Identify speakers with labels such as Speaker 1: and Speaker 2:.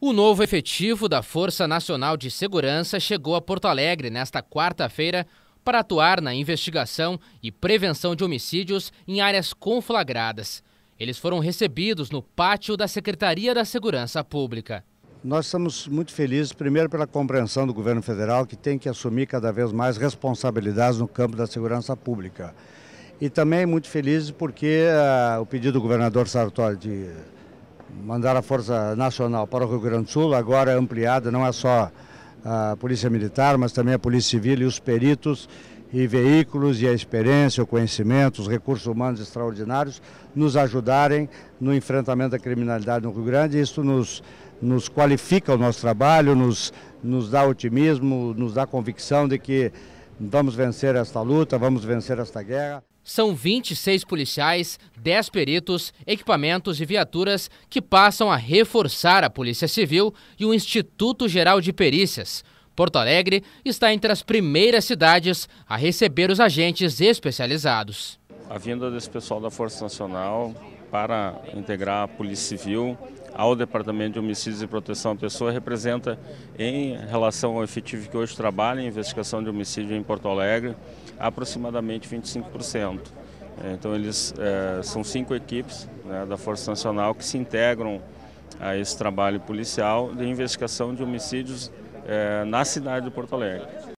Speaker 1: O novo efetivo da Força Nacional de Segurança chegou a Porto Alegre nesta quarta-feira para atuar na investigação e prevenção de homicídios em áreas conflagradas. Eles foram recebidos no pátio da Secretaria da Segurança Pública.
Speaker 2: Nós estamos muito felizes, primeiro, pela compreensão do governo federal que tem que assumir cada vez mais responsabilidades no campo da segurança pública e também muito felizes porque uh, o pedido do governador Sartori de mandar a Força Nacional para o Rio Grande do Sul, agora é ampliada, não é só a Polícia Militar, mas também a Polícia Civil e os peritos e veículos e a experiência, o conhecimento, os recursos humanos extraordinários nos ajudarem no enfrentamento da criminalidade no Rio Grande. Isso nos, nos qualifica o nosso trabalho, nos, nos dá otimismo, nos dá convicção de que Vamos vencer esta luta, vamos vencer esta guerra.
Speaker 1: São 26 policiais, 10 peritos, equipamentos e viaturas que passam a reforçar a Polícia Civil e o Instituto Geral de Perícias. Porto Alegre está entre as primeiras cidades a receber os agentes especializados
Speaker 3: a vinda desse pessoal da Força Nacional para integrar a Polícia Civil ao Departamento de Homicídios e Proteção à Pessoa representa, em relação ao efetivo que hoje trabalha em investigação de homicídio em Porto Alegre, aproximadamente 25%. É, então, eles é, são cinco equipes né, da Força Nacional que se integram a esse trabalho policial de investigação de homicídios é, na cidade de Porto Alegre.